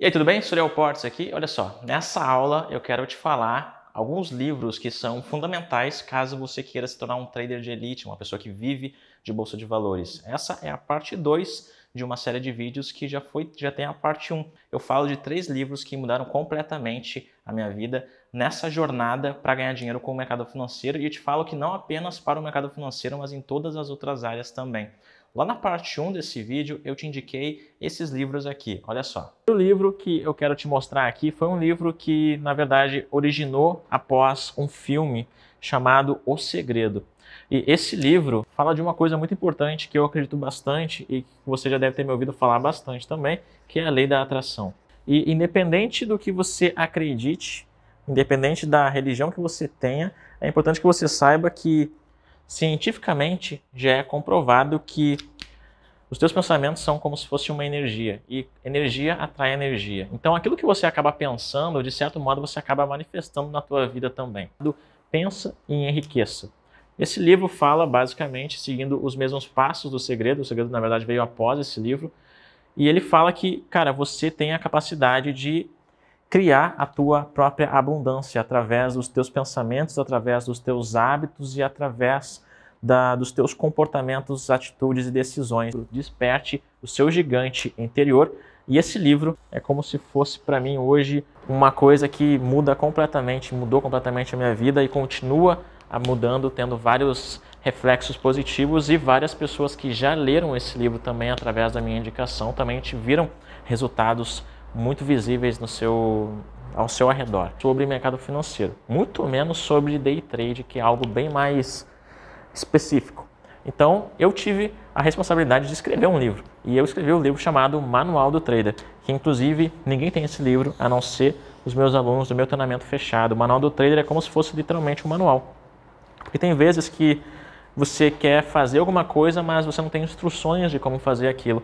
E aí, tudo bem? Suriel Portes aqui. Olha só, nessa aula eu quero te falar alguns livros que são fundamentais caso você queira se tornar um trader de elite, uma pessoa que vive de bolsa de valores. Essa é a parte 2 de uma série de vídeos que já foi, já tem a parte 1. Eu falo de três livros que mudaram completamente a minha vida nessa jornada para ganhar dinheiro com o mercado financeiro e eu te falo que não apenas para o mercado financeiro, mas em todas as outras áreas também. Lá na parte 1 desse vídeo eu te indiquei esses livros aqui, olha só. O livro que eu quero te mostrar aqui foi um livro que, na verdade, originou após um filme chamado O Segredo. E esse livro fala de uma coisa muito importante que eu acredito bastante e que você já deve ter me ouvido falar bastante também, que é a lei da atração. E independente do que você acredite, independente da religião que você tenha, é importante que você saiba que cientificamente já é comprovado que os teus pensamentos são como se fosse uma energia e energia atrai energia. Então, aquilo que você acaba pensando, de certo modo, você acaba manifestando na tua vida também. Pensa e enriqueça. Esse livro fala basicamente seguindo os mesmos passos do segredo. O segredo, na verdade, veio após esse livro. E ele fala que, cara, você tem a capacidade de criar a tua própria abundância através dos teus pensamentos, através dos teus hábitos e através da, dos teus comportamentos, atitudes e decisões. Desperte o seu gigante interior. E esse livro é como se fosse para mim hoje uma coisa que muda completamente, mudou completamente a minha vida e continua mudando, tendo vários reflexos positivos e várias pessoas que já leram esse livro também através da minha indicação também tiveram resultados positivos muito visíveis no seu ao seu arredor sobre mercado financeiro, muito menos sobre day trade, que é algo bem mais específico. Então, eu tive a responsabilidade de escrever um livro, e eu escrevi um livro chamado Manual do Trader, que inclusive ninguém tem esse livro a não ser os meus alunos do meu treinamento fechado. O Manual do Trader é como se fosse literalmente um manual. Porque tem vezes que você quer fazer alguma coisa, mas você não tem instruções de como fazer aquilo.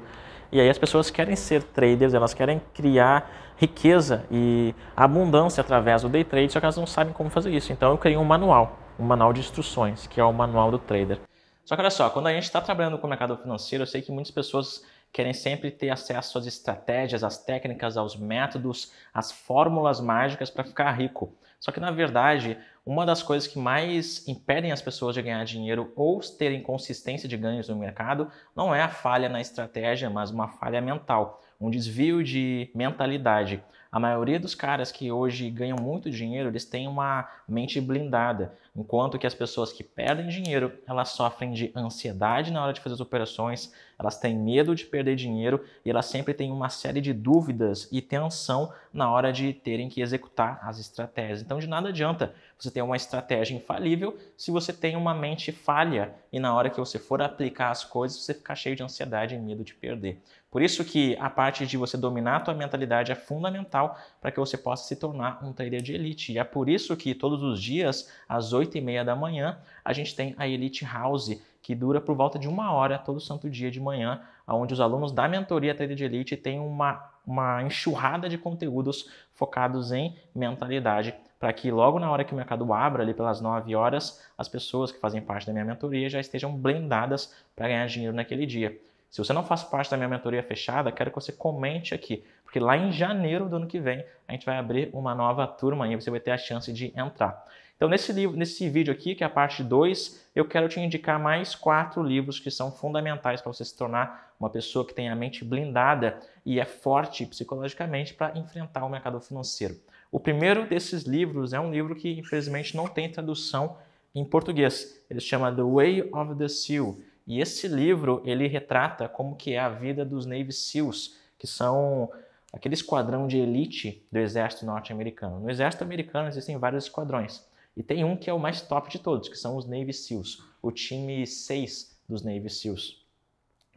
E aí as pessoas querem ser traders, elas querem criar riqueza e abundância através do day trade, só que elas não sabem como fazer isso. Então eu criei um manual, um manual de instruções, que é o manual do trader. Só que olha só, quando a gente está trabalhando com o mercado financeiro, eu sei que muitas pessoas querem sempre ter acesso às estratégias, às técnicas, aos métodos, às fórmulas mágicas para ficar rico. Só que na verdade, uma das coisas que mais impedem as pessoas de ganhar dinheiro ou terem consistência de ganhos no mercado não é a falha na estratégia, mas uma falha mental, um desvio de mentalidade. A maioria dos caras que hoje ganham muito dinheiro, eles têm uma mente blindada, enquanto que as pessoas que perdem dinheiro, elas sofrem de ansiedade na hora de fazer as operações, elas têm medo de perder dinheiro e elas sempre têm uma série de dúvidas e tensão na hora de terem que executar as estratégias. Então, de nada adianta você ter uma estratégia infalível se você tem uma mente falha e na hora que você for aplicar as coisas, você ficar cheio de ansiedade e medo de perder. Por isso que a parte de você dominar a tua mentalidade é fundamental para que você possa se tornar um trader de elite. E é por isso que todos os dias, às 8 e meia da manhã, a gente tem a Elite House, que dura por volta de uma hora todo santo dia de manhã, onde os alunos da mentoria Trader de Elite têm uma, uma enxurrada de conteúdos focados em mentalidade, para que logo na hora que o mercado abra, ali pelas 9 horas, as pessoas que fazem parte da minha mentoria já estejam blindadas para ganhar dinheiro naquele dia. Se você não faz parte da minha mentoria fechada, quero que você comente aqui, porque lá em janeiro do ano que vem a gente vai abrir uma nova turma e você vai ter a chance de entrar. Então, nesse, livro, nesse vídeo aqui, que é a parte 2, eu quero te indicar mais quatro livros que são fundamentais para você se tornar uma pessoa que tem a mente blindada e é forte psicologicamente para enfrentar o mercado financeiro. O primeiro desses livros é um livro que, infelizmente, não tem tradução em português. Ele se chama The Way of the Seal e esse livro, ele retrata como que é a vida dos Navy SEALs, que são aquele esquadrão de elite do exército norte-americano. No exército americano existem vários esquadrões, e tem um que é o mais top de todos, que são os Navy SEALs, o time 6 dos Navy SEALs.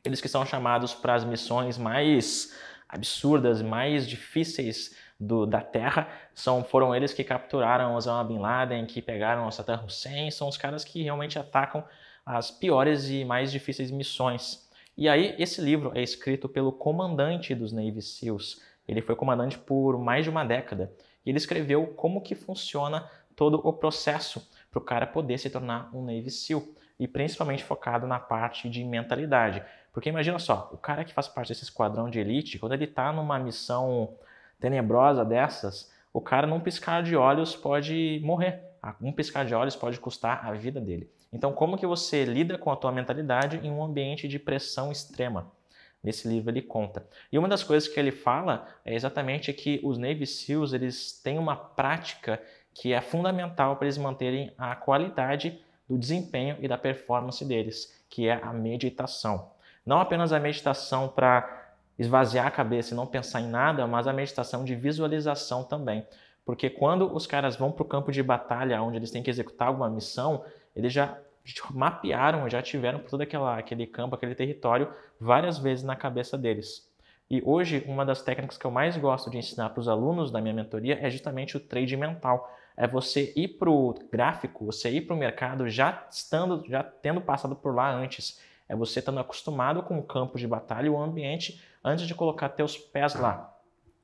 Eles que são chamados para as missões mais absurdas, mais difíceis do, da Terra, são, foram eles que capturaram Osama Bin Laden, que pegaram Saddam Hussein, são os caras que realmente atacam as piores e mais difíceis missões. E aí, esse livro é escrito pelo comandante dos Navy SEALs. Ele foi comandante por mais de uma década. E ele escreveu como que funciona todo o processo para o cara poder se tornar um Navy SEAL. E principalmente focado na parte de mentalidade. Porque imagina só, o cara que faz parte desse esquadrão de elite, quando ele está numa missão tenebrosa dessas, o cara num piscar de olhos pode morrer. Um piscar de olhos pode custar a vida dele. Então, como que você lida com a tua mentalidade em um ambiente de pressão extrema? Nesse livro ele conta. E uma das coisas que ele fala é exatamente que os Navy SEALs eles têm uma prática que é fundamental para eles manterem a qualidade do desempenho e da performance deles, que é a meditação. Não apenas a meditação para esvaziar a cabeça e não pensar em nada, mas a meditação de visualização também. Porque quando os caras vão para o campo de batalha, onde eles têm que executar alguma missão, eles já mapearam, já tiveram por todo aquela, aquele campo, aquele território, várias vezes na cabeça deles. E hoje, uma das técnicas que eu mais gosto de ensinar para os alunos da minha mentoria é justamente o trade mental. É você ir para o gráfico, você ir para o mercado já estando, já tendo passado por lá antes. É você estando acostumado com o campo de batalha, o ambiente, antes de colocar teus pés lá.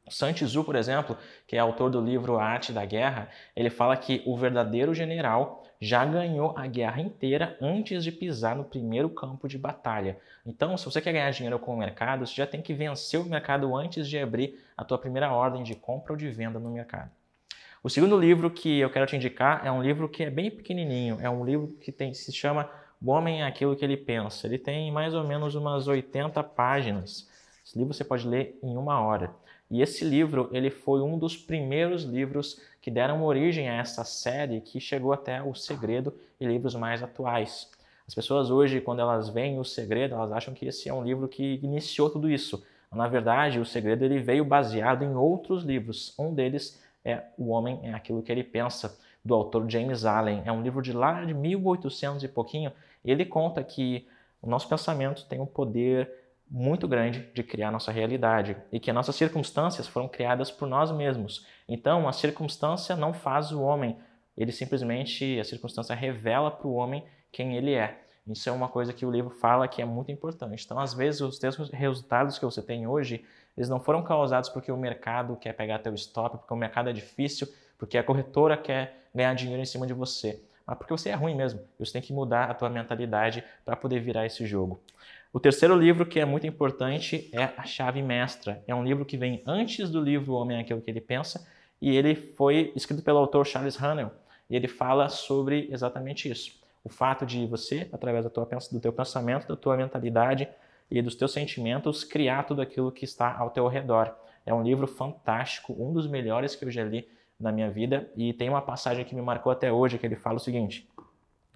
Sun por exemplo, que é autor do livro A Arte da Guerra, ele fala que o verdadeiro general já ganhou a guerra inteira antes de pisar no primeiro campo de batalha. Então, se você quer ganhar dinheiro com o mercado, você já tem que vencer o mercado antes de abrir a tua primeira ordem de compra ou de venda no mercado. O segundo livro que eu quero te indicar é um livro que é bem pequenininho, é um livro que tem, se chama O Homem é Aquilo que Ele Pensa. Ele tem mais ou menos umas 80 páginas. Esse livro você pode ler em uma hora. E esse livro, ele foi um dos primeiros livros que deram origem a essa série que chegou até O Segredo e livros mais atuais. As pessoas hoje, quando elas veem O Segredo, elas acham que esse é um livro que iniciou tudo isso. Na verdade, O Segredo ele veio baseado em outros livros. Um deles é O Homem é Aquilo que Ele Pensa, do autor James Allen. É um livro de lá de 1800 e pouquinho. ele conta que o nosso pensamento tem o um poder muito grande de criar nossa realidade e que nossas circunstâncias foram criadas por nós mesmos. Então, a circunstância não faz o homem, ele simplesmente, a circunstância revela para o homem quem ele é. Isso é uma coisa que o livro fala que é muito importante. Então, às vezes, os teus resultados que você tem hoje, eles não foram causados porque o mercado quer pegar teu stop, porque o mercado é difícil, porque a corretora quer ganhar dinheiro em cima de você, mas porque você é ruim mesmo. Você tem que mudar a tua mentalidade para poder virar esse jogo. O terceiro livro que é muito importante é A Chave Mestra. É um livro que vem antes do livro O Homem é Aquilo que Ele Pensa e ele foi escrito pelo autor Charles Hanel. E ele fala sobre exatamente isso. O fato de você, através tua, do teu pensamento, da tua mentalidade e dos teus sentimentos, criar tudo aquilo que está ao teu redor. É um livro fantástico, um dos melhores que eu já li na minha vida. E tem uma passagem que me marcou até hoje, que ele fala o seguinte: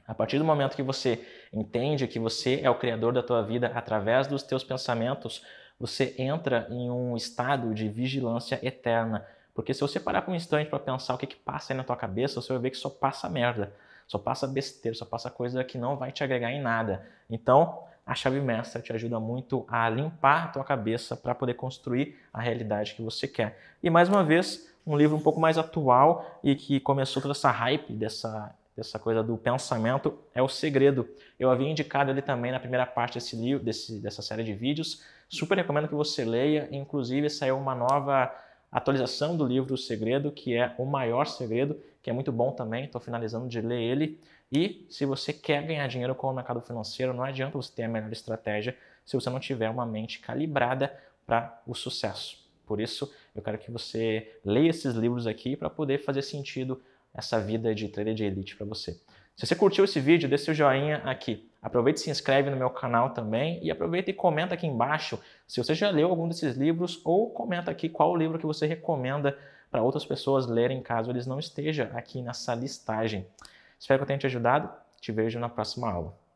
a partir do momento que você entende que você é o criador da tua vida através dos teus pensamentos, você entra em um estado de vigilância eterna. Porque se você parar por um instante para pensar o que, que passa aí na tua cabeça, você vai ver que só passa merda, só passa besteira, só passa coisa que não vai te agregar em nada. Então, a chave mestra te ajuda muito a limpar a tua cabeça para poder construir a realidade que você quer. E mais uma vez, um livro um pouco mais atual e que começou toda essa hype dessa essa coisa do pensamento é o segredo. Eu havia indicado ele também na primeira parte desse livro, desse, dessa série de vídeos. Super recomendo que você leia. Inclusive, saiu uma nova atualização do livro O Segredo, que é o maior segredo, que é muito bom também. Estou finalizando de ler ele. E se você quer ganhar dinheiro com o mercado financeiro, não adianta você ter a melhor estratégia se você não tiver uma mente calibrada para o sucesso. Por isso, eu quero que você leia esses livros aqui para poder fazer sentido essa vida de trader de elite para você. Se você curtiu esse vídeo, deixa seu joinha aqui. Aproveita e se inscreve no meu canal também e aproveita e comenta aqui embaixo se você já leu algum desses livros ou comenta aqui qual o livro que você recomenda para outras pessoas lerem caso eles não estejam aqui nessa listagem. Espero que eu tenha te ajudado. Te vejo na próxima aula.